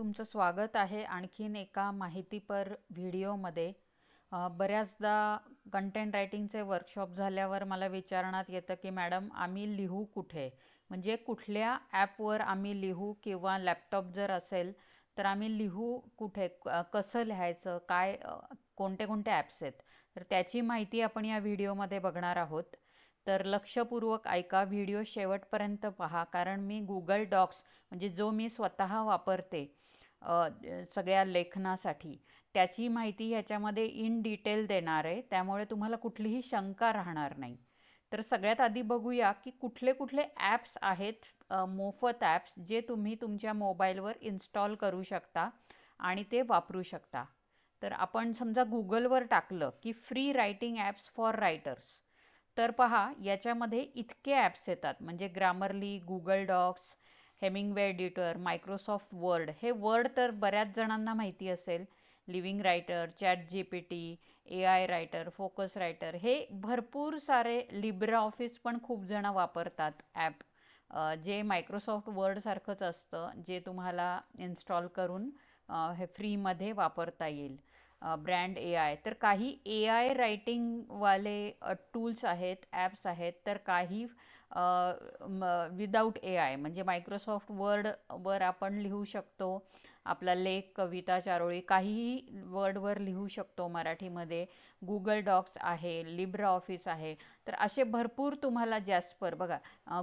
तुमचं स्वागत आहे आणखीन एका माहितीपर व्हिडिओमध्ये बऱ्याचदा कंटेंट रायटिंगचे वर्कशॉप झाल्यावर मला विचारण्यात येतं की मॅडम आम्ही लिहू कुठे म्हणजे कुठल्या ॲपवर आम्ही लिहू किंवा लॅपटॉप जर असेल तर आम्ही लिहू कुठे कसं लिहायचं काय कोणते कोणते ॲप्स आहेत तर त्याची माहिती आपण या व्हिडिओमध्ये बघणार आहोत तर लक्षपूर्वक ऐका व्हिडिओ शेवटपर्यंत पहा कारण मी गुगल डॉक्स म्हणजे जो मी स्वतः वापरते सगळ्या लेखनासाठी त्याची माहिती ह्याच्यामध्ये इन डिटेल देणार आहे त्यामुळे तुम्हाला कुठलीही शंका राहणार नाही तर सगळ्यात आधी बघूया की कुठले कुठले ॲप्स आहेत मोफत ॲप्स जे तुम्ही तुमच्या मोबाईलवर इन्स्टॉल करू शकता आणि ते वापरू शकता तर आपण समजा गुगलवर टाकलं की free writing apps for writers तर पहा याच्यामध्ये इतके ॲप्स येतात म्हणजे Grammarly Google Docs Hemingway editor Microsoft Word हे वर्ड तर बऱ्याच जणांना माहिती असेल living writer chat G P T A I writer focus writer हे भरपूर सारे लिब्रा ऑफिस पण खूप जणं वापरतात ॲप जे मायक्रोसॉफ्ट वर्डसारखंच असतं जे तुम्हाला इन्स्टॉल करून हे फ्रीमध्ये वापरता येईल ब्रँड ए आय तर काही ए आय रायटिंगवाले टूल्स आहेत ॲप्स आहेत तर काही विदाऊट ए आय म्हणजे मायक्रोसॉफ्ट वर्डवर आपण लिहू शकतो आपला लेख कविता चारोळी काहीही वर्डवर लिहू शकतो मराठीमध्ये गुगल डॉक्स आहे लिब्रा ऑफिस आहे तर असे भरपूर तुम्हाला जॅस्पर बघा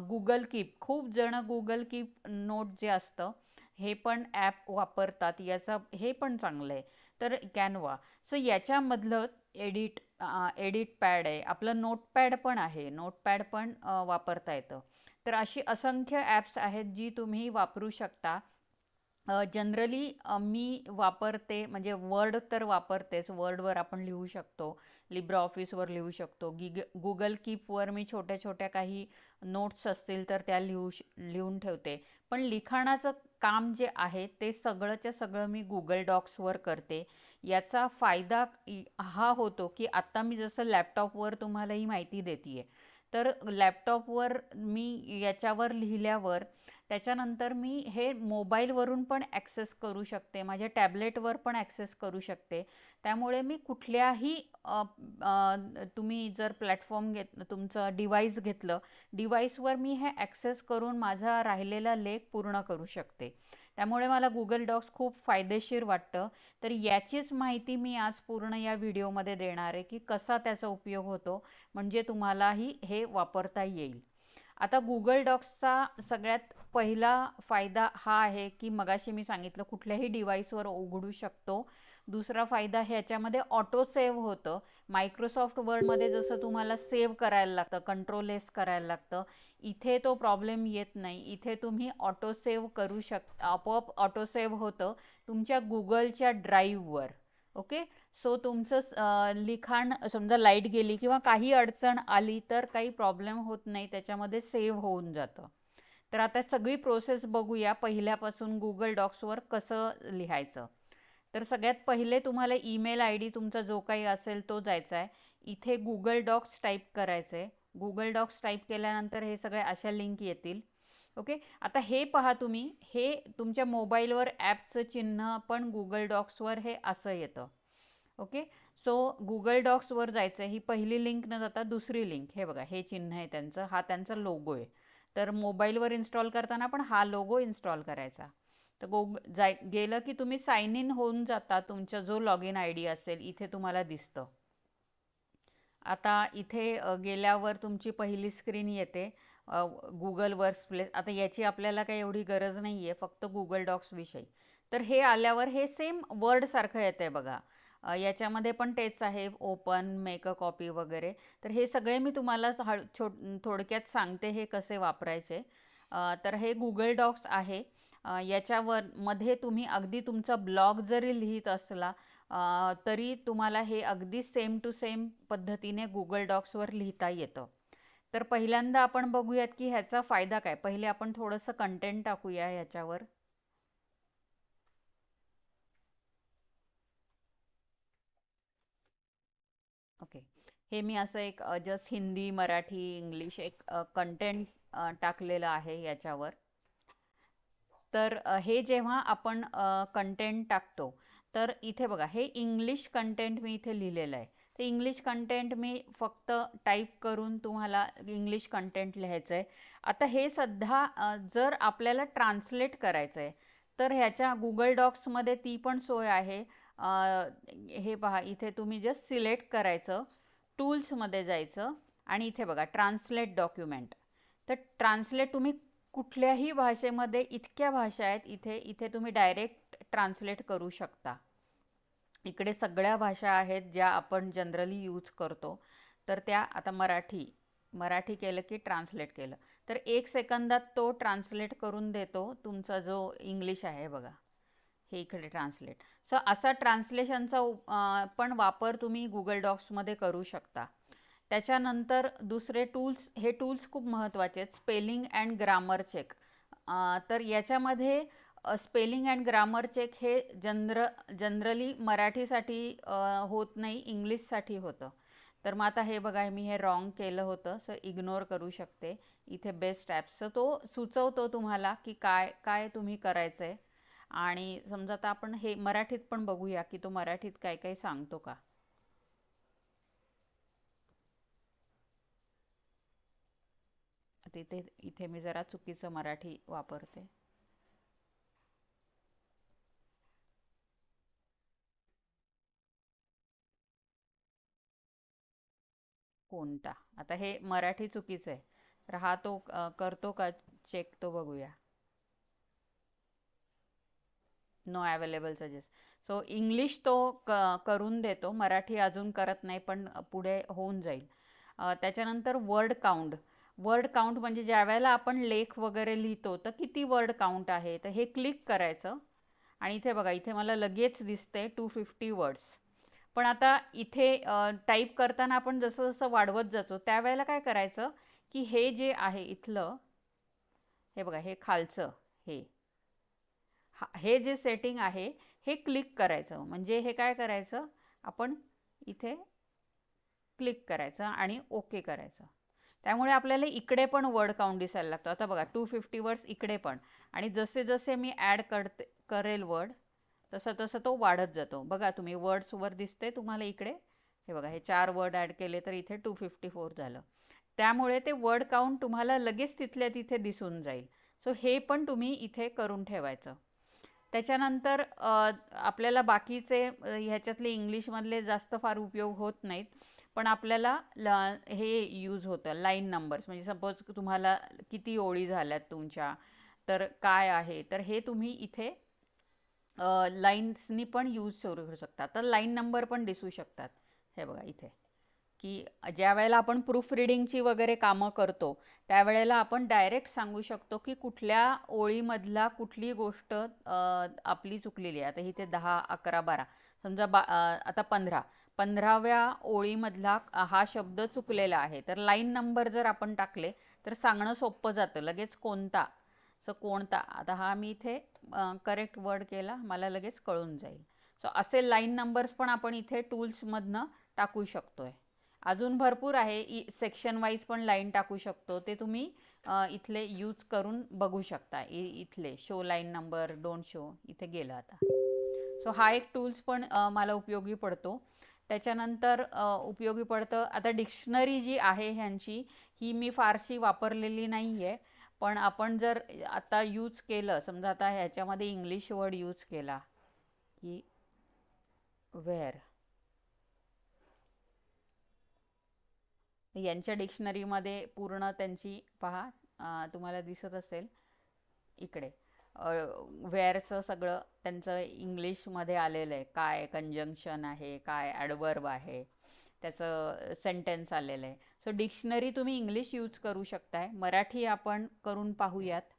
गुगल कीप खूप जण गुगल कीप नोट जे असतं हे पण ॲप वापरतात याचा हे पण चांगलं आहे तर कॅनवा सो याच्यामधलं एडिट एडिट पॅड आहे आपलं नोटपॅड पण आहे नोटपॅड पण वापरता येतं तर अशी असंख्य ॲप्स आहेत जी तुम्ही वापरू शकता जनरली मी वापरते म्हणजे वर्ड तर वापरतेच वर्डवर आपण लिहू शकतो लिब्रा ऑफिसवर लिहू शकतो गिग गुगल कीपवर मी छोट्या छोट्या काही नोट्स असतील तर त्या लिहू लिहून ठेवते पण लिखाणाचं काम जे आहे ते सगळंच्या सगळं मी गुगल डॉक्सवर करते याचा फायदा हा होतो की आत्ता मी जसं लॅपटॉपवर तुम्हाला ही माहिती देते आहे तर लॅपटॉपवर मी याच्यावर लिहिल्यावर त्याच्यानंतर मी हे मोबाईलवरून पण ॲक्सेस करू शकते माझ्या टॅबलेटवर पण ॲक्सेस करू शकते त्यामुळे मी कुठल्याही तुम्ही जर प्लॅटफॉर्म घेत तुमचं डिव्हाइस घेतलं डिव्हाइसवर मी हे ॲक्सेस करून माझा राहिलेला लेख पूर्ण करू शकते त्यामुळे मला गुगल डॉक्स खूप फायदेशीर वाटतं तर याचीच माहिती मी आज पूर्ण या व्हिडिओमध्ये देणार आहे की कसा त्याचा उपयोग होतो म्हणजे तुम्हालाही हे वापरता येईल आता गुगल डॉक्सचा सगळ्यात पहिला फायदा हा आहे की मगाशी मी सांगितलं कुठल्याही डिव्हाइसवर उघडू शकतो दुसरा फायदा ह्याच्यामध्ये ऑटो सेव्ह होतं मायक्रोसॉफ्ट वर्डमध्ये जसं तुम्हाला सेव्ह करायला लागतं कंट्रोलेस करायला लागतं इथे तो प्रॉब्लेम येत नाही इथे तुम्ही ऑटो सेव्ह करू शक आपोआप ऑटो सेव्ह होतं तुमच्या गुगलच्या ड्राईव्हवर ओके सो तुमचं लिखाण समजा लाईट गेली किंवा काही अडचण आली तर काही प्रॉब्लेम होत नाही त्याच्यामध्ये सेव्ह होऊन जातं तर आता सगळी प्रोसेस बघूया पहिल्यापासून गुगल डॉक्सवर कसं लिहायचं तर सगळ्यात पहिले तुम्हाला ईमेल आय डी तुमचा जो काही असेल तो जायचा आहे इथे गुगल डॉक्स टाईप करायचं आहे गुगल डॉक्स टाईप केल्यानंतर हे सगळे अशा लिंक येतील ओके आता हे पहा तुम्ही हे तुमच्या मोबाईलवर ॲपचं चिन्ह पण गुगल डॉक्सवर हे असं येतं ओके सो गुगल डॉक्सवर जायचं ही पहिली लिंक न जाता दुसरी लिंक हे बघा हे चिन्ह आहे त्यांचं हा त्यांचा लोगो आहे तर मोबाईलवर इन्स्टॉल करताना पण हा लोगो इन्स्टॉल करायचा तर गोग जाय गेलं की तुम्ही साईन इन होऊन जाता तुमचा जो लॉग इन आय डी असेल इथे तुम्हाला दिसतं आता इथे गेल्यावर तुमची पहिली स्क्रीन येते गुगल वर्क्स प्लेस आता याची आपल्याला काही एवढी गरज नाही आहे फक्त गुगल डॉक्स विषयी तर हे आल्यावर हे सेम वर्डसारखं येत आहे बघा याच्यामध्ये पण तेच आहे ओपन मेक अ कॉपी वगैरे तर हे सगळे मी तुम्हाला छो थोडक्यात सांगते हे कसे वापरायचे तर हे गुगल डॉक्स आहे याच्यावर मध्ये तुम्ही अगदी तुमचा ब्लॉग जरी लिहित असला तरी तुम्हाला हे अगदी सेम टू सेम पद्धतीने गुगल डॉक्सवर लिहिता येतं तर पहिल्यांदा आपण बघूयात की ह्याचा फायदा काय पहिले आपण थोडंसं कंटेंट टाकूया ह्याच्यावर ओके हे मी असं एक जस्ट हिंदी मराठी इंग्लिश एक कंटेंट टाकलेलं आहे याच्यावर तर हे जेव्हा आपण कंटेंट टाकतो तर इथे बघा हे इंग्लिश कंटेंट मी इथे लिहिलेलं आहे ते इंग्लिश कंटेंट मी फक्त टाईप करून तुम्हाला इंग्लिश कंटेंट लिहायचं आहे आता हे सध्या जर आपल्याला ट्रान्सलेट करायचं आहे तर ह्याच्या गुगल डॉक्समध्ये ती पण सोय आहे हे पहा इथे तुम्ही जस्ट सिलेक्ट करायचं टूल्समध्ये जायचं आणि इथे बघा ट्रान्सलेट डॉक्युमेंट तर ट्रान्सलेट तुम्ही कुठल्याही भाषेमध्ये इतक्या भाषा आहेत इथे इथे तुम्ही डायरेक्ट ट्रान्सलेट करू शकता इकडे सगळ्या भाषा आहेत ज्या आपण जनरली यूज करतो तर त्या आता मराठी मराठी केलं की ट्रान्सलेट केलं तर एक सेकंदात तो ट्रान्सलेट करून देतो तुमचा जो इंग्लिश आहे बघा हे इकडे ट्रान्सलेट सो असा ट्रान्सलेशनचा पण वापर तुम्ही गुगल डॉक्समध्ये करू शकता त्याच्यानंतर दुसरे टूल्स हे टूल्स खूप महत्त्वाचे आहेत स्पेलिंग अँड ग्रामर चेक तर याच्यामध्ये स्पेलिंग अँड ग्रामर चेक हे जनर जनरली मराठीसाठी होत नाही इंग्लिशसाठी होतं तर मग आता हे बघा मी हे रॉंग केलं होतं सो इग्नोर करू शकते इथे बेस्ट ॲप्स तो सुचवतो तुम्हाला की काय काय तुम्ही करायचं आहे आणि समजा आता आपण हे मराठीत पण बघूया की तो मराठीत काय काय सांगतो का तिथे इथे मी जरा चुकीचं मराठी वापरते कोणता आता हे मराठी चुकीचं आहे तर हा तो करतो का चेक तो बघूया no available suggest so English तो करून देतो मराठी अजून करत नाही पण पुढे होऊन जाईल त्याच्यानंतर वर्ड काउंट वर्ड काउंट म्हणजे ज्या वेळेला आपण लेख वगैरे लिहितो तर किती वर्ड काउंट आहे तर हे क्लिक करायचं आणि इथे बघा इथे मला लगेच दिसते टू फिफ्टी वर्ड्स पण आता इथे टाईप करताना आपण जसं जसं वाढवत जातो त्यावेळेला काय करायचं की हे जे आहे इथलं हे बघा हे खालचं हे हे जे सेटिंग आहे हे क्लिक करायचं म्हणजे हे काय करायचं आपण इथे क्लिक करायचं आणि ओके करायचं त्यामुळे आपल्याला इकडे पण वर्ड काउंट दिसायला लागतो आता बघा टू फिफ्टी वर्ड्स इकडे पण आणि जसे जसे मी ॲड करते करेल वर्ड तसा तसं तो वाढत जातो बघा तुम्ही वर्ड्स वर दिसते तुम्हाला इकडे हे बघा हे चार वर्ड ॲड केले तर इथे टू फिफ्टी फोर झालं त्यामुळे ते वर्ड काउंट तुम्हाला लगेच तिथल्या तिथे दिसून जाईल सो हे पण तुम्ही इथे करून ठेवायचं त्याच्यानंतर आपल्याला बाकीचे ह्याच्यातले इंग्लिशमधले जास्त फार उपयोग होत नाहीत पण आपल्याला हे यूज होतं लाईन नंबर्स म्हणजे सपोज तुम्हाला किती ओळी झाल्यात तुमच्या तर काय आहे तर हे तुम्ही इथे लाईन्सनी पण यूज सुरू करू शकतात आता लाईन नंबर पण दिसू शकतात हे बघा इथे की ज्या वेळेला आपण प्रूफ रिडिंगची वगैरे कामं करतो त्यावेळेला आपण डायरेक्ट सांगू शकतो की कुठल्या ओळीमधला कुठली गोष्ट आपली चुकलेली आहे आता इथे दहा अकरा बारा समजा बा आता पंधरा पंधराव्या ओळीमधला हा शब्द चुकलेला आहे तर लाईन नंबर जर आपण टाकले तर सांगणं सोपं जातं लगेच कोणता सो कोणता आता हा मी इथे करेक्ट वर्ड केला मला लगेच कळून जाईल सो असे लाईन नंबर्स पण आपण इथे टूल्समधनं टाकू शकतो अजून भरपूर आहे सेक्शन वाईज पण लाईन टाकू शकतो ते तुम्ही इथले यूज करून बघू शकता इथले show line number don't show इथे गेलं आता सो हा एक टूल्स पण मला उपयोगी पडतो त्याच्यानंतर उपयोगी पडतं आता डिक्शनरी जी आहे ह्यांची ही मी फारशी वापरलेली नाहीये पण आपण जर आता यूज केलं समजा आता ह्याच्यामध्ये इंग्लिश वर्ड यूज केला की वेअर यांच्या डिक्शनरीमध्ये पूर्ण त्यांची पहा तुम्हाला दिसत असेल इकडे वेअरचं सगळं त्यांचं इंग्लिशमध्ये आलेलं आहे काय कंजंक्शन आहे काय ॲडवर्ब आहे त्याचं सेंटेन्स आलेलं आहे सो डिक्शनरी तुम्ही इंग्लिश यूज करू शकताय मराठी आपण करून पाहूयात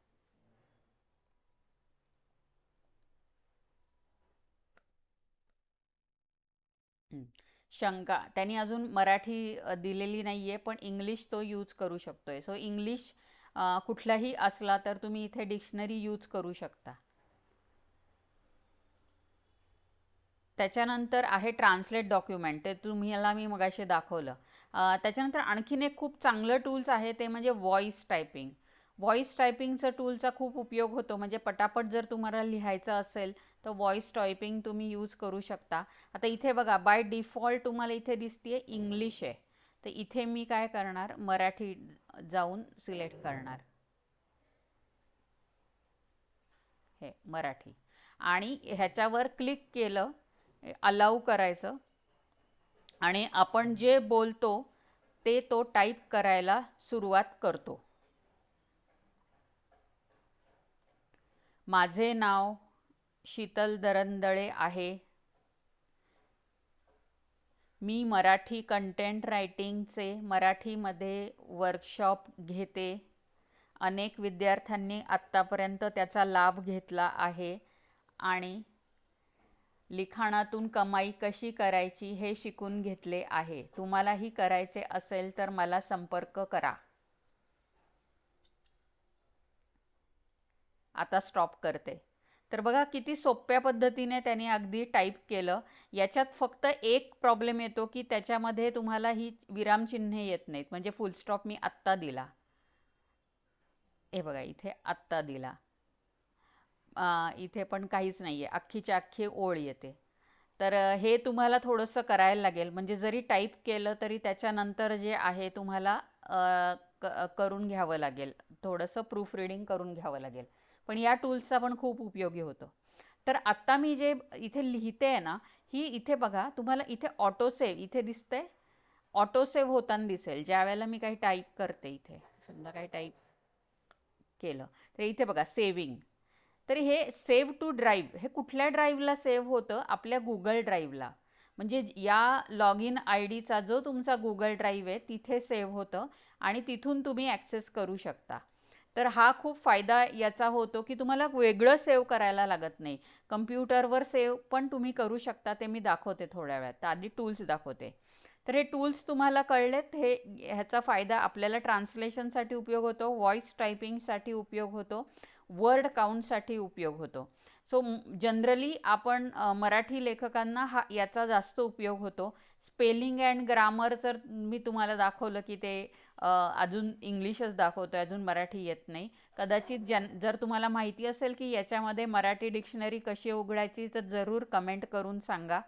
शंका त्यांनी अजून मराठी दिलेली नाही आहे पण इंग्लिश तो यूज करू शकतोय सो इंग्लिश कुठलाही असला तर तुम्ही इथे डिक्शनरी यूज करू शकता त्याच्यानंतर आहे ट्रान्सलेट डॉक्युमेंट ते तुम्हाला मी मगाशी दाखवलं त्याच्यानंतर आणखीन एक खूप चांगलं टूल्स आहे ते म्हणजे व्हॉईस टायपिंग व्हॉईस टायपिंगचा टूलचा खूप उपयोग होतो म्हणजे पटापट जर तुम्हाला लिहायचं असेल तर व्हॉइस टायपिंग तुम्ही यूज करू शकता आता इथे बघा बाय डिफॉल्ट तुम्हाला इथे दिसते इंग्लिश आहे तर इथे मी काय करणार मराठी जाऊन सिलेक्ट करणार हे मराठी आणि ह्याच्यावर क्लिक केलं अलाऊ करायचं आणि आपण जे बोलतो ते तो टाईप करायला सुरुवात करतो माझे नाव शीतल दरंदळे आहे मी मराठी कंटेंट रायटिंगचे मराठीमध्ये वर्कशॉप घेते अनेक विद्यार्थ्यांनी आत्तापर्यंत त्याचा लाभ घेतला आहे आणि लिखाणातून कमाई कशी करायची हे शिकून घेतले आहे तुम्हाला ही करायचे असेल तर मला संपर्क करा आता स्टॉप करते तर बघा किती सोप्या पद्धतीने त्यांनी अगदी टाईप केलं याच्यात फक्त एक प्रॉब्लेम येतो की त्याच्यामध्ये तुम्हाला ही विरामचिन्हे येत नाहीत म्हणजे फुलस्टॉप मी आत्ता दिला हे बघा इथे आत्ता दिला इथे पण काहीच नाही आहे अख्खीच्या अख्खी ओळ येते तर हे तुम्हाला थोडंसं करायला लागेल म्हणजे जरी टाईप केलं तरी त्याच्यानंतर जे आहे तुम्हाला करून घ्यावं लागेल थोडंसं प्रूफ रिडिंग करून घ्यावं लागेल पण या टूल्सचा पण खूप उपयोगी होतो तर आता मी जे इथे लिहिते आहे ना ही इथे बघा तुम्हाला इथे ऑटो सेव्ह इथे दिसते ऑटो सेव्ह होताना दिसेल ज्या वेळेला मी काही टाईप करते इथे समजा काही टाईप केलं तर इथे बघा सेविंग तर हे सेव्ह टू ड्राईव्ह हे कुठल्या ड्राईव्हला सेव्ह होतं आपल्या गुगल ड्राईव्हला म्हणजे या लॉग इन आय डीचा जो तुमचा गुगल ड्राईव्ह आहे तिथे सेव्ह होतं आणि तिथून तुम्ही ॲक्सेस करू शकता तर हा खूप फायदा याचा होतो की तुम्हाला वेगळं सेव्ह करायला लागत नाही कम्प्युटरवर सेव्ह पण तुम्ही करू शकता ते मी दाखवते थोड्या वेळात आधी टूल्स दाखवते तर हे टूल्स तुम्हाला कळलेत हे ह्याचा फायदा आपल्याला ट्रान्सलेशनसाठी उपयोग होतो व्हॉइस टायपिंगसाठी उपयोग होतो वर्ड काउंटसाठी उपयोग होतो सो जनरली आपण मराठी लेखकांना हा याचा जास्त उपयोग होतो स्पेलिंग अँड ग्रामर जर मी तुम्हाला दाखवलं की ते अजून इंग्लिशच दाखवतो अजून मराठी येत नाही कदाचित जन जर तुम्हाला माहिती असेल की याच्यामध्ये मराठी डिक्शनरी कशी उघडायची तर जरूर कमेंट करून सांगा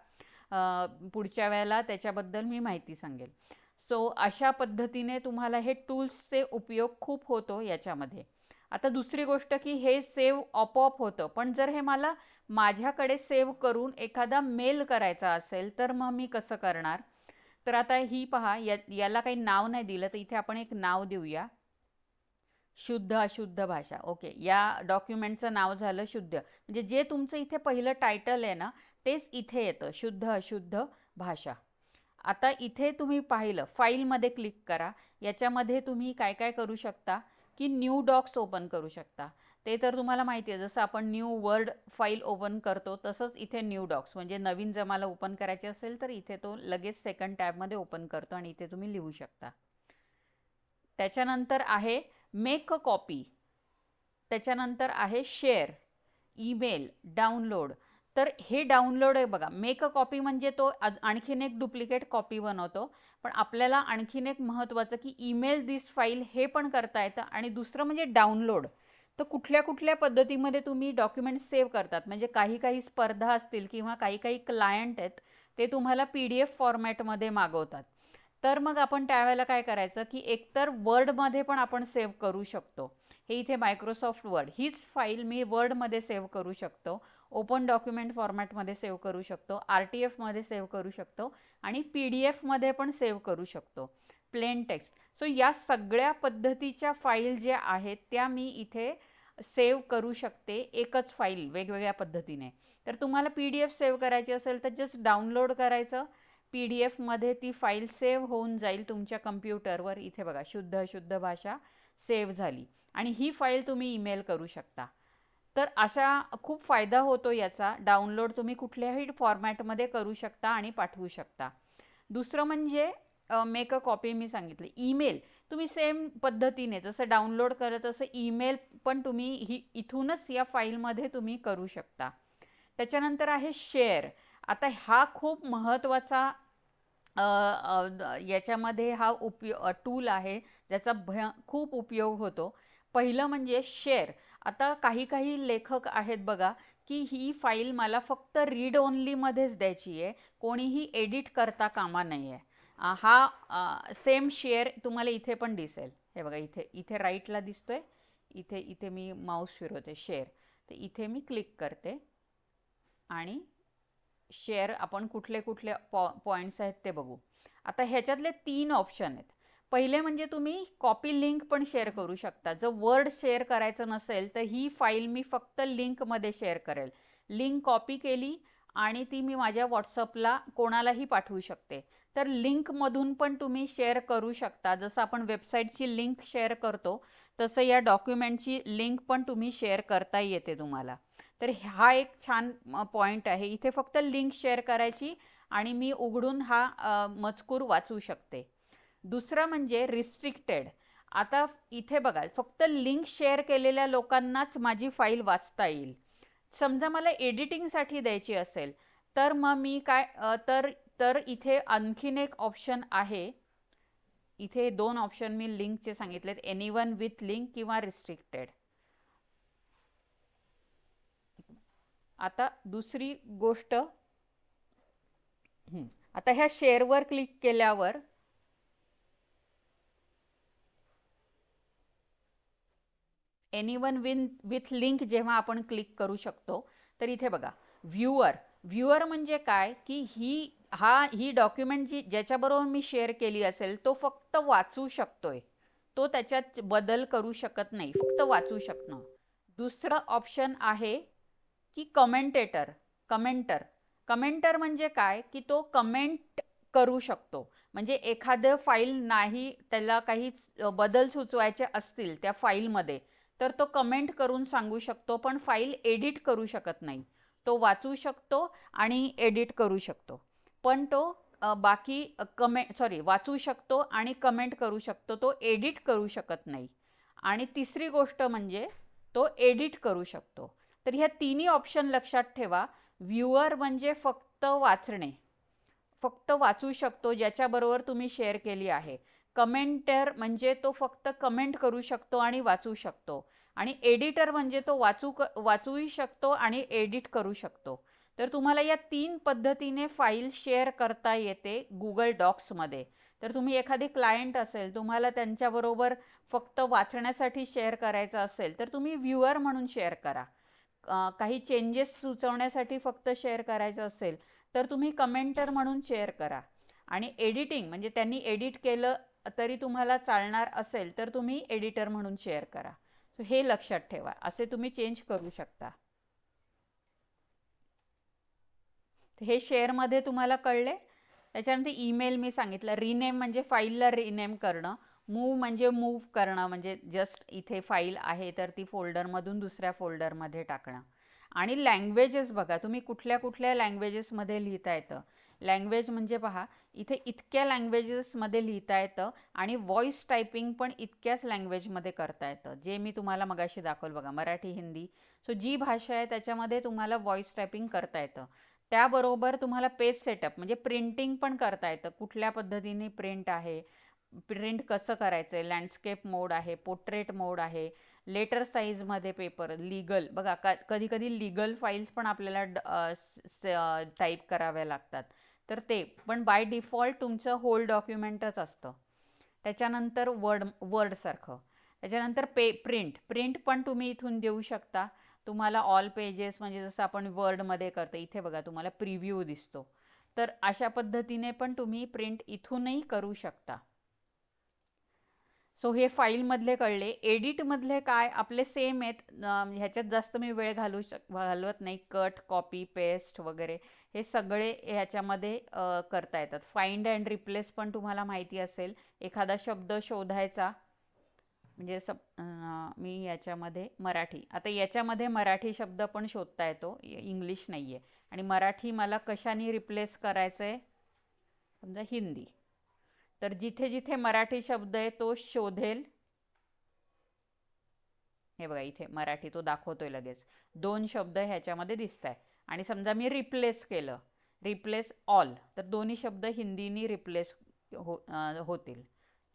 पुढच्या वेळेला त्याच्याबद्दल मी माहिती सांगेल सो अशा पद्धतीने तुम्हाला हे टूल्सचे उपयोग खूप होतो याच्यामध्ये आता दुसरी गोष्ट की हे सेव्ह आपोआप होतं पण जर हे मला माझ्याकडे सेव्ह करून एखादा मेल करायचा असेल तर मग मी कसं करणार तर आता ही पहा याला काही नाव नाही दिलं तर इथे आपण एक नाव देऊया शुद्ध अशुद्ध भाषा ओके या डॉक्युमेंटचं नाव झालं शुद्ध म्हणजे जे तुमचं इथे पहिलं टायटल आहे ना तेच इथे येतं शुद्ध अशुद्ध भाषा आता इथे तुम्ही पाहिलं फाईलमध्ये क्लिक करा याच्यामध्ये तुम्ही काय काय करू शकता की न्यू डॉक्स ओपन करू शकता ते तर तुम्हाला माहिती आहे जसं आपण न्यू वर्ड फाईल ओपन करतो तसंच इथे न्यू डॉक्स म्हणजे नवीन जर मला ओपन करायचे असेल तर इथे तो लगेच सेकंड टॅबमध्ये ओपन करतो आणि इथे तुम्ही लिहू शकता त्याच्यानंतर आहे मेक अ कॉपी त्याच्यानंतर आहे शेअर ईमेल डाउनलोड तर हे डाउनलोड आहे बघा मेक अ कॉपी म्हणजे तो आणखीन एक डुप्लिकेट कॉपी बनवतो पण आपल्याला आणखीन एक महत्त्वाचं की ईमेल दिस फाईल हे पण करता येतं आणि दुसरं म्हणजे डाउनलोड तर कुठल्या कुठल्या पद्धतीमध्ये तुम्ही डॉक्युमेंट सेव्ह करतात म्हणजे काही काही स्पर्धा असतील किंवा काही काही क्लायंट आहेत ते तुम्हाला पी डी एफ फॉर्मॅटमध्ये मागवतात तर मग आपण त्यावेळेला काय करायचं की एकतर वर्डमध्ये पण आपण सेव्ह करू शकतो हे इथे मायक्रोसॉफ्ट वर्ड हीच फाईल मी वर्डमध्ये सेव्ह करू शकतो ओपन डॉक्युमेंट फॉर्मॅटमध्ये सेव्ह करू शकतो आर टी एफमध्ये सेव्ह करू शकतो आणि पी डी एफमध्ये पण सेव्ह करू शकतो प्लेन टेक्स्ट सो या सगळ्या पद्धतीच्या फाईल ज्या आहेत त्या मी इथे सेव्ह करू शकते एकच फाईल वेगवेगळ्या पद्धतीने तर तुम्हाला पी डी एफ सेव्ह करायची असेल तर जस्ट डाउनलोड करायचं पी डी एफमध्ये ती फाईल सेव्ह होऊन जाईल तुमच्या कम्प्युटरवर इथे बघा शुद्ध अशुद्ध भाषा सेव्ह झाली आणि ही फाईल तुम्ही ईमेल करू शकता तर अशा खूप फायदा होतो याचा डाउनलोड तुम्ही कुठल्याही फॉर्मॅटमध्ये करू शकता आणि पाठवू शकता दुसरं म्हणजे मेक अ कॉपी मी सांगितली ईमेल तुम्ही सेम पद्धतीने जसं डाउनलोड करत असं ईमेल पण तुम्ही ही इथूनच या फाईलमध्ये तुम्ही करू शकता त्याच्यानंतर आहे शेअर आता हा खूप महत्त्वाचा याच्यामध्ये हा उपयो टूल आहे ज्याचा भय खूप उपयोग होतो पहिलं म्हणजे शेअर आता काही काही लेखक आहेत बघा की ही फाईल मला फक्त रीड ओनलीमध्येच द्यायची आहे कोणीही एडिट करता कामा नाही आहे हा सेम शेअर तुम्हाला इथे पण दिसेल हे बघा इथे इथे राईटला दिसतोय इथे इथे मी माऊस फिरवते शेअर तर इथे मी क्लिक करते आणि शेअर आपण कुठले कुठले पॉ पॉईंट्स आहेत ते बघू आता ह्याच्यातले तीन ऑप्शन आहेत पहिले म्हणजे तुम्ही कॉपी लिंक पण शेअर करू शकता जर वर्ड शेअर करायचं नसेल तर ही फाईल मी फक्त लिंकमध्ये शेअर करेल लिंक कॉपी केली आणि ती मी माझ्या व्हॉट्सअपला कोणालाही पाठवू शकते तर लिंकमधून पण तुम्ही शेअर करू शकता जसं आपण वेबसाईटची लिंक शेअर करतो तसं या डॉक्युमेंटची लिंक पण तुम्ही शेअर करता येते तुम्हाला तर हा एक छान पॉईंट आहे इथे फक्त लिंक शेअर करायची आणि मी उघडून हा मजकूर वाचू शकते दुसरा म्हणजे रिस्ट्रिक्टेड आता इथे बघा फक्त लिंक शेअर केलेल्या लोकांनाच माझी फाईल वाचता येईल समजा मला एडिटिंगसाठी द्यायची असेल तर मग मी काय तर तर इथे आणखीन एक ऑप्शन आहे इथे दोन ऑप्शन मी लिंकचे सांगितलेत एनी वन विथ लिंक किंवा रिस्ट्रिक्टेड आता दुसरी गोष्ट आता ह्या शेअरवर क्लिक केल्यावर any one win with link जेव्हा आपण क्लिक करू शकतो तर इथे बघा व्ह्युअर व्ह्युअर म्हणजे काय की ही हा ही डॉक्युमेंट जी ज्याच्याबरोबर मी शेअर केली असेल तो फक्त वाचू शकतोय तो त्याच्यात बदल करू शकत नाही फक्त वाचू शकणं दुसरं ऑप्शन आहे की कमेंटेटर कमेंटर कमेंटर म्हणजे काय की तो कमेंट करू शकतो म्हणजे एखादं फाईल नाही त्याला काही बदल सुचवायचे असतील त्या फाईलमध्ये तर तो कमेंट करून सांगू शकतो पण फाईल एडिट करू शकत नाही तो वाचू शकतो आणि एडिट करू शकतो पण तो बाकी कमे सॉरी वाचू शकतो आणि कमेंट करू शकतो तो एडिट करू शकत नाही आणि तिसरी गोष्ट म्हणजे तो एडिट करू शकतो तर ह्या तिन्ही ऑप्शन लक्षात ठेवा व्ह्युअर म्हणजे फक्त वाचणे फक्त वाचू शकतो ज्याच्या बरोबर तुम्ही शेअर केली आहे कमेंटर म्हणजे तो फक्त कमेंट करू शकतो आणि वाचू शकतो आणि एडिटर म्हणजे तो वाचू वाचूही शकतो आणि एडिट करू शकतो तर तुम्हाला या तीन पद्धतीने फाईल शेअर करता येते गुगल डॉक्समध्ये तर तुम्ही एखादी क्लायंट असेल तुम्हाला त्यांच्याबरोबर फक्त वाचण्यासाठी शेअर करायचं असेल तर तुम्ही व्ह्युअर म्हणून शेअर करा काही चेंजेस सुचवण्यासाठी फक्त शेअर करायचं असेल तर तुम्ही कमेंटर म्हणून शेअर करा आणि एडिटिंग म्हणजे त्यांनी एडिट केलं तरी तुम्हाला चालणार असेल तर तुम्ही एडिटर म्हणून शेअर करा हे लक्षात ठेवा असे तुम्ही चेंज करू शकता हे शेअर मध्ये तुम्हाला कळले त्याच्यानंतर ईमेल मी सांगितलं रिनेम म्हणजे फाईलला रिनेम करणं मूव म्हणजे मूव करणं म्हणजे जस्ट इथे फाईल आहे तर ती फोल्डरमधून दुसऱ्या फोल्डरमध्ये टाकणं आणि लँग्वेजेस बघा तुम्ही कुठल्या कुठल्या लँग्वेजेसमध्ये लिहिता येतं लँग्वेज म्हणजे पहा इथे इतक्या लँग्वेजेसमध्ये लिहिता येतं आणि व्हॉइस टायपिंग पण इतक्याच लँग्वेजमध्ये करता येतं जे मी तुम्हाला मगाशी दाखवलं बघा मराठी हिंदी सो जी भाषा आहे त्याच्यामध्ये तुम्हाला व्हॉइस टायपिंग करता येतं त्याबरोबर तुम्हाला पेज सेटअप म्हणजे प्रिंटिंग पण करता येतं कुठल्या पद्धतीने प्रिंट आहे प्रिंट कसं करायचं आहे लँडस्केप मोड आहे पोर्ट्रेट मोड आहे लेटर साईजमध्ये पेपर लीगल बघा कधी कधी लीगल फाईल्स पण आपल्याला टाईप कराव्या लागतात तर ते पण बाय डिफॉल्ट तुमचं होल डॉक्युमेंटच असतं त्याच्यानंतर वर्ड वर्डसारखं त्याच्यानंतर पे प्रिंट प्रिंट पण तुम्ही इथून देऊ शकता तुम्हाला ऑल पेजेस म्हणजे जसं आपण वर्डमध्ये करतो इथे बघा तुम्हाला प्रिव्ह्यू दिसतो तर अशा पद्धतीने पण तुम्ही प्रिंट इथूनही करू शकता सो हे फाईलमधले कळले एडिटमधले काय आपले सेम आहेत ह्याच्यात जास्त मी वेळ घालू शक घालवत नाही कट कॉपी पेस्ट वगैरे हे सगळे ह्याच्यामध्ये करता येतात फाइंड अँड रिप्लेस पण तुम्हाला माहिती असेल एखादा शब्द शोधायचा म्हणजे सब मी याच्यामध्ये मराठी आता याच्यामध्ये मराठी शब्द पण शोधता येतो इंग्लिश नाही आहे आणि मराठी मला कशाने रिप्लेस करायचं आहे समजा हिंदी तर जिथे जिथे मराठी शब्द आहे तो शोधेल हे बघा इथे मराठी तो दाखवतोय लगेच दोन शब्द ह्याच्यामध्ये दिसत आहे आणि समजा मी रिप्लेस केलं रिप्लेस ऑल तर दोन्ही शब्द हिंदीनी रिप्लेस हो होतील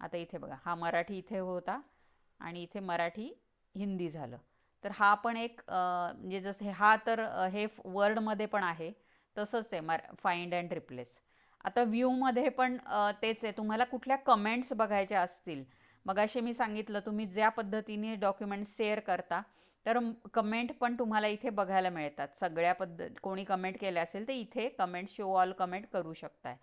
आता इथे बघा हा मराठी इथे होता आणि इथे मराठी हिंदी झालं तर हा पण एक म्हणजे जसं हा तर हे वर्डमध्ये पण आहे तसंच आहे मरा फाइंड अँड रिप्लेस आता मध्ये पण तेच आहे तुम्हाला कुठल्या कमेंट्स बघायच्या असतील मग मी सांगितलं तुम्ही ज्या पद्धतीने डॉक्युमेंट शेअर करता तर कमेंट पण तुम्हाला इथे बघायला मिळतात सगळ्या पद्धत कोणी कमेंट केले असेल तर इथे कमेंट शो ऑल कमेंट करू शकताय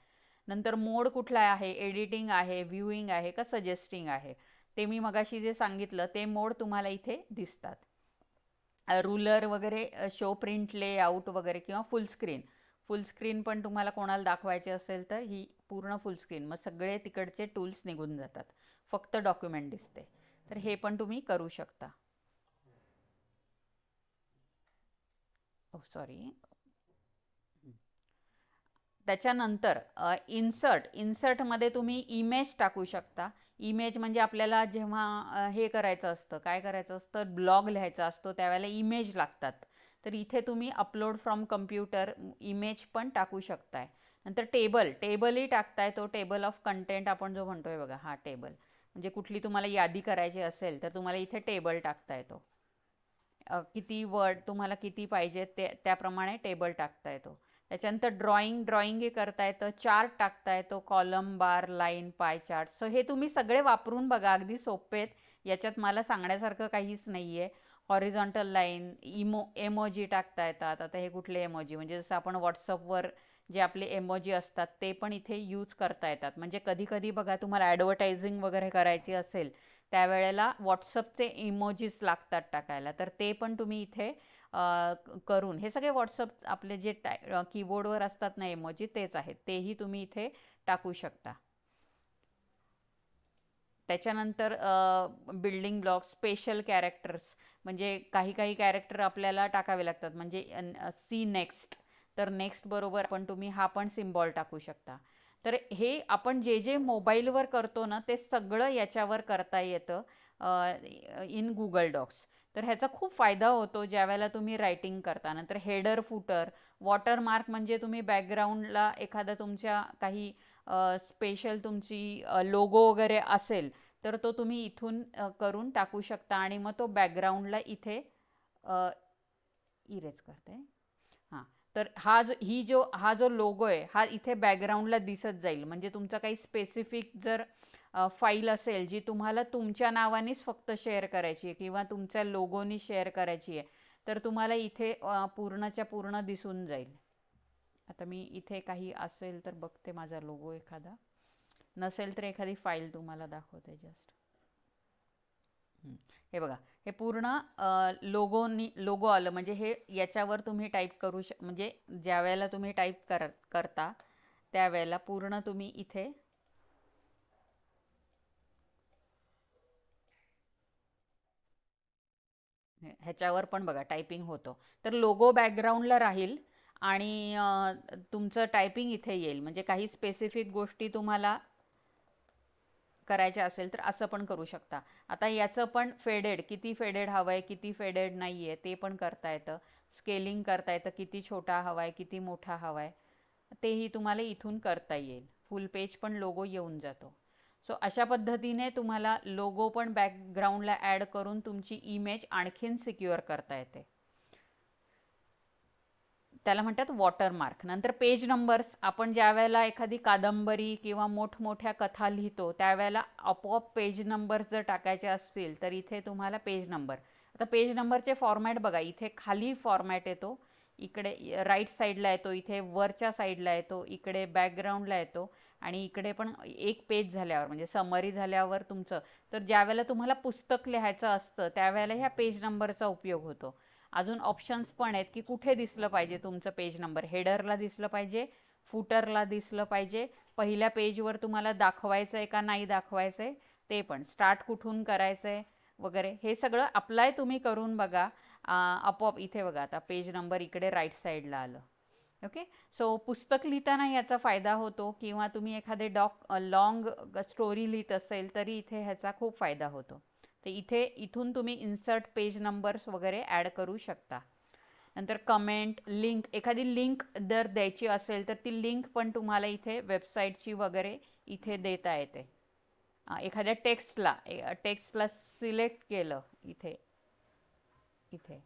नंतर मोड कुठला आहे एडिटिंग आहे व्ह्यूइंग आहे का सजेस्टिंग आहे ते मी मगाशी जे सांगितलं ते मोड तुम्हाला इथे दिसतात रुलर वगैरे शो प्रिंट लेआउट वगैरे किंवा फुल स्क्रीन फुलस्क्रीन पण तुम्हाला कोणाला दाखवायचे असेल तर ही पूर्ण फुलस्क्रीन मग सगळे तिकडचे टूल्स निघून जातात फक्त डॉक्युमेंट दिसते तर हे पण तुम्ही करू शकता ओ oh, सॉरी त्याच्यानंतर इन्सर्ट इन्सर्टमध्ये तुम्ही इमेज टाकू शकता इमेज म्हणजे आपल्याला जेव्हा हे करायचं असतं काय करायचं असतं ब्लॉग लिहायचा असतो त्यावेळेला इमेज लागतात तर इथे तुम्ही अपलोड फ्रॉम कम्प्युटर इमेज पण टाकू शकताय नंतर टेबल टेबलही टाकताय तो टेबल ऑफ कंटेंट आपण जो म्हणतोय बघा हा टेबल म्हणजे कुठली तुम्हाला यादी करायची असेल तर तुम्हाला इथे टेबल टाकता येतो किती वर्ड तुम्हाला किती पाहिजे ते त्याप्रमाणे टेबल टाकता येतो त्याच्यानंतर ड्रॉइंग हे करता येतं चार्ट टाकता येतो column bar line pie chart so हे तुम्ही सगळे वापरून बघा अगदी सोपे आहेत याच्यात मला सांगण्यासारखं काहीच नाही आहे हॉरिझॉन्टल लाईन इमो एमोजी टाकता येतात आता हे कुठले एमोजी म्हणजे जसं आपण व्हॉट्सअपवर जे आपले एमोजी असतात ते पण इथे यूज करता येतात म्हणजे कधी कधी बघा तुम्हाला ॲडव्हर्टायझिंग वगैरे करायची असेल त्यावेळेला व्हॉट्सअपचे इमोजीस लागतात टाकायला तर ते पण तुम्ही इथे करून हे सगळे व्हॉट्सअप आपले जे टाय कीबोर्डवर असतात ना इमोजी तेच आहेत तेही तुम्ही इथे टाकू शकता त्याच्यानंतर बिल्डिंग ब्लॉक्स स्पेशल कॅरेक्टर्स म्हणजे काही काही कॅरेक्टर आपल्याला टाकावे लागतात म्हणजे सी नेक्स्ट तर नेक्स्ट बरोबर आपण तुम्ही हा पण सिम्बॉल टाकू शकता तर हे आपण जे जे मोबाईलवर करतो ना ते सगळं याच्यावर करता येतं इन गुगल डॉक्स तर ह्याचा खूप फायदा होतो वेळेला तुम्ही रायटिंग करता नंतर हेडर फुटर वॉटरमार्क म्हणजे तुम्ही बॅकग्राऊंडला एखादा तुमच्या काही स्पेशल तुमची लोगो वगैरे असेल तर तो तुम्ही इथून करून टाकू शकता आणि मग तो बॅकग्राऊंडला इथे इरेज करते हां तर हा जो ही जो हा जो लोगो आहे हा इथे बॅकग्राऊंडला दिसत जाईल म्हणजे तुमचा काही स्पेसिफिक जर फाईल असेल जी तुम्हाला तुमच्या नावानेच फक्त शेअर करायची आहे किंवा तुमच्या लोगोनी शेअर करायची आहे तर तुम्हाला इथे पूर्णच्या पूर्ण दिसून जाईल आता मी इथे काही असेल तर बघते माझा लोगो एखादा नसेल तर एखादी फाईल तुम्हाला दाखवते जस्ट हे बघा हे पूर्ण लोगोनी लोगो आलं म्हणजे हे याच्यावर तुम्ही टाईप करू श म्हणजे ज्या वेळेला तुम्ही टाईप कर करता त्यावेळेला पूर्ण तुम्ही इथे ह्याच्यावर पण बघा टायपिंग होतो तर लोगो बॅकग्राऊंडला राहील आणि तुमचं टायपिंग इथे येईल म्हणजे काही स्पेसिफिक गोष्टी तुम्हाला करायच्या असेल तर असं पण करू शकता आता याचं पण फेडेड किती फेडेड हवं आहे किती फेडेड नाही आहे ते पण करता येतं स्केलिंग करता येतं किती छोटा हवा आहे किती मोठा हवा आहे तेही तुम्हाला इथून करता येईल फुल पेज पण लोगो येऊन जातो सो अशा पद्धतीने तुम्हाला लोगो पण बॅकग्राऊंडला ॲड करून तुमची इमेज आणखीन सिक्युअर करता येते त्याला म्हणतात वॉटरमार्क नंतर पेज नंबर्स आपण ज्या वेळेला एखादी कादंबरी किंवा मोठमोठ्या कथा लिहितो त्यावेळेला आपोआप पेज नंबर जर टाकायचे असतील तर इथे तुम्हाला पेज नंबर आता पेज नंबरचे फॉर्मॅट बघा इथे खाली फॉर्मॅट येतो इकडे राईट साईडला येतो इथे वरच्या साईडला येतो इकडे बॅकग्राऊंडला येतो आणि इकडे पण एक पेज झाल्यावर म्हणजे समरी झाल्यावर तुमचं तर वेळेला तुम्हाला पुस्तक लिहायचं असतं त्यावेळेला ह्या पेज नंबरचा उपयोग होतो अजून ऑप्शन्स पण आहेत की कुठे दिसलं पाहिजे तुमचं पेज नंबर हेडरला दिसलं पाहिजे फुटरला दिसलं पाहिजे पहिल्या पेजवर तुम्हाला दाखवायचं आहे का नाही दाखवायचं आहे ते पण स्टार्ट कुठून करायचं आहे वगैरे हे सगळं अप्लाय तुम्ही करून बघा आपोआप इथे बघा आता पेज नंबर इकडे राईट साईडला आलं ओके सो पुस्तक लिहिताना याचा फायदा होतो किंवा तुम्ही एखादे डॉक लॉंग स्टोरी लिहित असेल तरी इथे ह्याचा खूप फायदा होतो तर इथे इथून तुम्ही इन्सर्ट पेज नंबर्स वगैरे ॲड करू शकता नंतर कमेंट लिंक एखादी लिंक जर द्यायची असेल तर ती लिंक पण तुम्हाला इथे वेबसाईटची वगैरे इथे देता येते एखाद्या टेक्स्टला टेक्स्टला सिलेक्ट केलं इथे इथे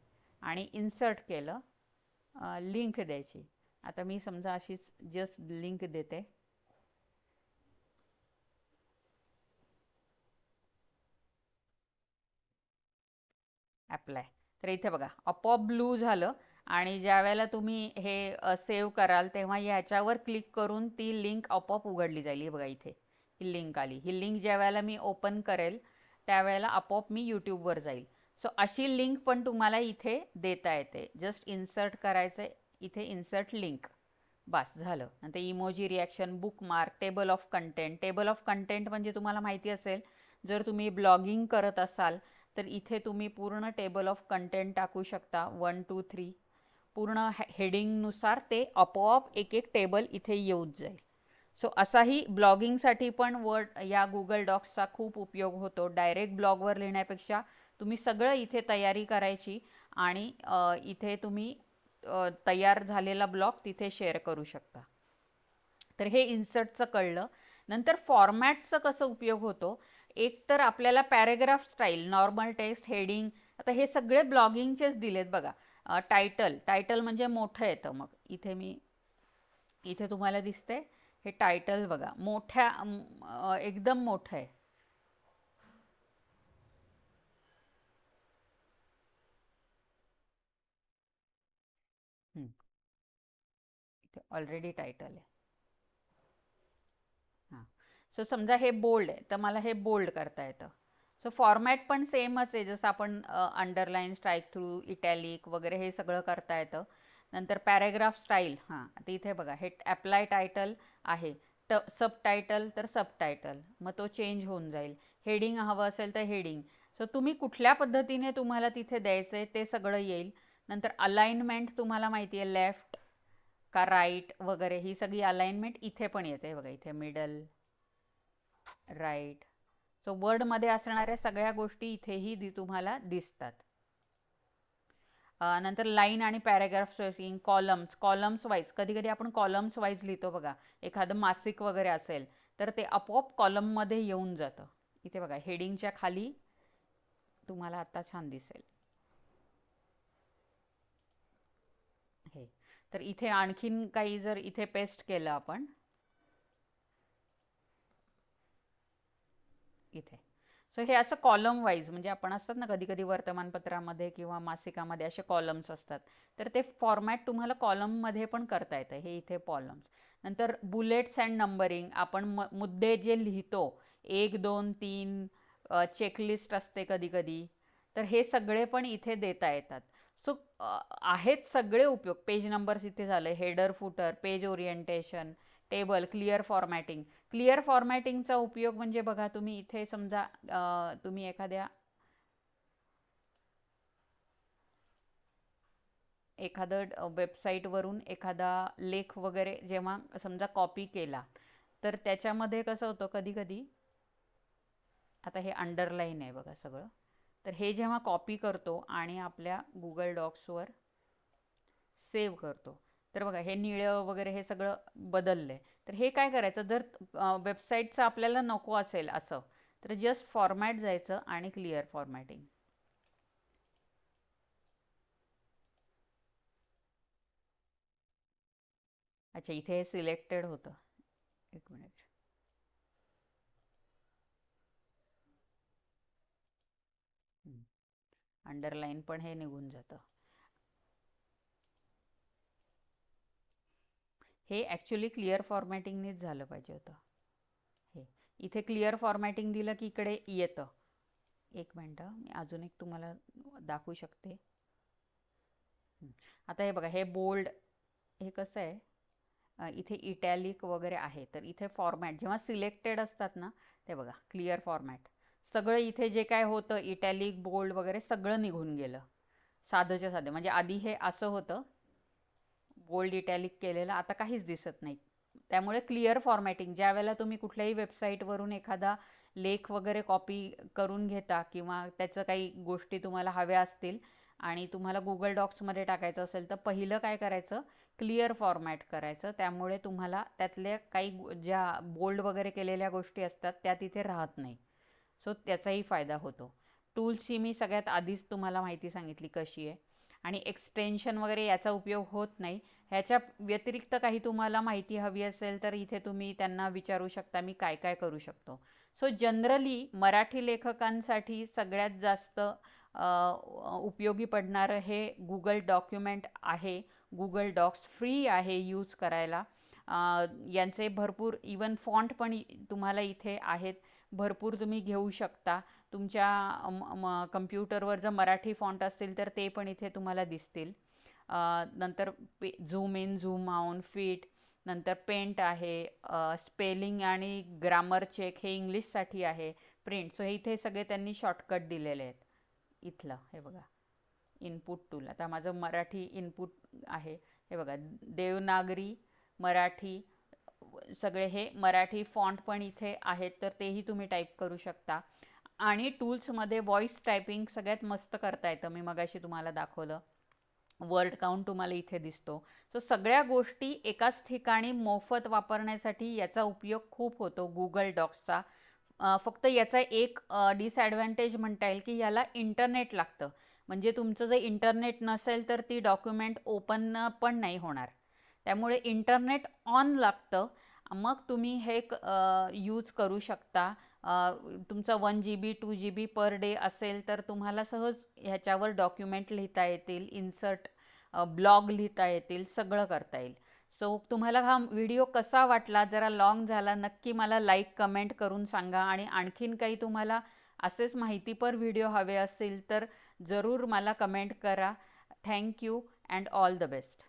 आणि इन्सर्ट केलं लिंक द्यायची आता मी समजा अशीच जस्ट लिंक देते ॲप्लाय तर इथे बघा अपॉप ब्लू झालं आणि ज्या वेळेला तुम्ही हे सेव्ह कराल तेव्हा याच्यावर क्लिक करून ती लिंक अपॉप उघडली जाईल हे बघा इथे ही लिंक आली ही लिंक ज्या वेळेला मी ओपन करेल त्यावेळेला आपोआप मी यूट्यूबवर जाईल सो अशी लिंक पण तुम्हाला इथे देता येते जस्ट इन्सर्ट करायचं इथे इन्सर्ट लिंक बस झालं नंतर emoji reaction bookmark table of content table of content म्हणजे तुम्हाला माहिती असेल जर तुम्ही ब्लॉगिंग करत असाल तर इथे तुम्ही पूर्ण टेबल ऑफ कंटेंट टाकू शकता वन टू थ्री पूर्ण हेडिंगनुसार ते आपोआप एक एक टेबल इथे येऊच जाईल सो असाही ब्लॉगिंगसाठी पण वर्ड या गुगल डॉक्सचा खूप उपयोग होतो डायरेक्ट ब्लॉगवर लिहिण्यापेक्षा तुम्ही सगळं इथे तयारी करायची आणि इथे तुम्ही तयार झालेला ब्लॉग तिथे शेअर करू शकता तर हे इन्सर्टचं कळलं नंतर फॉर्मॅटचं कसं उपयोग होतो एक तर आपल्याला paragraph style normal text heading आता हे सगळे ब्लॉगिंगचेच दिलेत बघा टायटल टायटल म्हणजे मोठं येतं मग इथे मी इथे तुम्हाला दिसते हे टायटल बघा मोठ्या एकदम मोठं आहे ऑलरेडी टायटल आहे सो समजा हे बोल्ड आहे तर मला हे बोल्ड करता येतं सो फॉर्मॅट पण सेमच आहे जसं आपण अंडरलाईन स्ट्राईक थ्रू इटॅलिक वगैरे हे सगळं करता येतं नंतर पॅरेग्राफ स्टाईल हां आता इथे बघा हे ॲप्लाय टायटल आहे ट टायटल तर टायटल मग तो चेंज होऊन जाईल हेडिंग हवं असेल तर हेडिंग सो तुम्ही कुठल्या पद्धतीने तुम्हाला तिथे द्यायचं आहे ते सगळं येईल नंतर अलाइनमेंट तुम्हाला माहिती आहे लेफ्ट का राईट वगैरे ही सगळी अलाइनमेंट इथे पण येते बघा इथे मिडल राईट सो वर्डमध्ये असणाऱ्या सगळ्या गोष्टी इथेही तुम्हाला दिसतात नंतर लाईन आणि paragraph in columns columns wise कधी कधी आपण कॉलम्स वाईज लिहितो बघा एखादं मासिक वगैरे असेल तर ते आपोआप कॉलममध्ये येऊन जातं इथे बघा हेडिंगच्या खाली तुम्हाला आता छान दिसेल हे तर इथे आणखीन काही जर इथे पेस्ट केलं आपण इथे सो हे असं कॉलम वाईज म्हणजे आपण असतात ना कधी कधी वर्तमानपत्रामध्ये किंवा मासिकामध्ये असे कॉलम्स असतात तर ते फॉर्मॅट तुम्हाला कॉलम मध्ये पण करता येतं हे इथे कॉलम्स नंतर बुलेट्स अँड नंबरिंग आपण मुद्दे जे लिहितो एक दोन तीन चेकलिस्ट असते कधी कधी तर हे सगळे पण इथे देता येतात सो आहेत सगळे उपयोग पेज नंबर्स इथे झाले header footer page orientation table clear formatting clear फॉर्मॅटिंगचा उपयोग म्हणजे बघा तुम्ही इथे समजा तुम्ही एखाद्या एखादं वरून एखादा लेख वगैरे जेव्हा समजा कॉपी केला तर त्याच्यामध्ये कसं होतं कधी कधी आता हे अंडरलाईन आहे बघा सगळं तर हे जेव्हा कॉपी करतो आणि आपल्या गुगल डॉक्सवर सेव्ह करतो तर बघा हे निळं वगैरे हे सगळं बदललंय तर हे काय करायचं जर वेबसाईटचं आपल्याला नको असेल असं तर जस्ट फॉर्मॅट जायचं आणि क्लिअर फॉर्मॅटिंग अच्छा इथे हे सिलेक्टेड होतं एक मिनिट अंडरलाईन पण हे निघून जातं हे ॲक्च्युली क्लिअर फॉर्मॅटिंगनेच झालं पाहिजे होतं हे इथे क्लिअर फॉर्मॅटिंग दिलं की इकडे येतं एक मिनटं मी अजून एक तुम्हाला दाखवू शकते आता हे बघा हे बोल्ड हे कसं आहे इथे इटॅलिक वगैरे आहे तर इथे फॉर्मॅट जेव्हा सिलेक्टेड असतात ना ते बघा क्लिअर फॉर्मॅट सगळं इथे जे काय होतं इटॅलिक बोल्ड वगैरे सगळं निघून गेलं साधंच्या साधं म्हणजे आधी हे असं होतं बोल्ड इटॅलिक केलेलं आता काहीच दिसत नाही त्यामुळे क्लिअर फॉर्मॅटिंग ज्या वेळेला तुम्ही कुठल्याही वेबसाईटवरून एखादा लेख वगैरे कॉपी करून घेता किंवा त्याचं काही गोष्टी तुम्हाला हव्या असतील आणि तुम्हाला गुगल डॉक्समध्ये टाकायचं असेल तर पहिलं काय करायचं क्लिअर फॉर्मॅट करायचं त्यामुळे तुम्हाला त्यातल्या काही ज्या बोल्ड वगैरे केलेल्या गोष्टी असतात त्या तिथे राहत नाही सो त्याचाही फायदा होतो टूल्सची मी सगळ्यात आधीच तुम्हाला माहिती सांगितली कशी आहे आणि एक्सटेन्शन वगैरे याचा उपयोग होत नाही ह्याच्या व्यतिरिक्त काही तुम्हाला माहिती हवी असेल तर इथे तुम्ही त्यांना विचारू शकता मी काय काय करू शकतो सो जनरली मराठी लेखकांसाठी सगळ्यात जास्त उपयोगी पडणारं हे गुगल डॉक्युमेंट आहे गुगल डॉक्स फ्री आहे यूज करायला यांचे भरपूर इवन फॉन्ट पण तुम्हाला इथे आहेत भरपूर तुम्ही घेऊ शकता तुमच्या कम्प्युटरवर जर मराठी फॉन्ट असतील तर ते पण इथे तुम्हाला दिसतील नंतर पे zoom in zoom out fit नंतर पेंट आहे स्पेलिंग आणि ग्रामर चेक हे इंग्लिशसाठी आहे प्रिंट सो इथे सगळे त्यांनी शॉर्टकट दिलेले आहेत इथलं हे बघा इनपुट टूल आता माझं मराठी इनपुट आहे हे बघा देवनागरी मराठी सगळे हे मराठी फॉन्ट पण इथे आहेत तर तेही तुम्ही टाईप करू शकता आणि टूल्समध्ये व्हॉइस टायपिंग सगळ्यात मस्त करता येतं मी मगाशी तुम्हाला दाखवलं वर्ड काउंट तुम्हाला इथे दिसतो सो सगळ्या गोष्टी एकाच ठिकाणी मोफत वापरण्यासाठी याचा उपयोग खूप होतो गुगल डॉक्सचा फक्त याचा एक डिसॲडव्हान्टेज म्हणता येईल की याला इंटरनेट लागतं म्हणजे तुमचं जर इंटरनेट नसेल तर ती डॉक्युमेंट ओपन पण नाही होणार त्यामुळे इंटरनेट ऑन लागतं मग तुम्ही हे यूज करू शकता तुमचा one G B two G B per day असेल तर तुम्हाला सहज ह्याच्यावर डॉक्युमेंट लिहिता येतील इन्सर्ट ब्लॉग लिहिता येतील सगळं करता येईल सो so, तुम्हाला हा व्हिडिओ कसा वाटला जरा लॉंग झाला नक्की मला लाईक कमेंट करून सांगा आणि आणखीन काही तुम्हाला असेच माहितीपर व्हिडिओ हवे असेल तर जरूर मला कमेंट करा thank you and all the best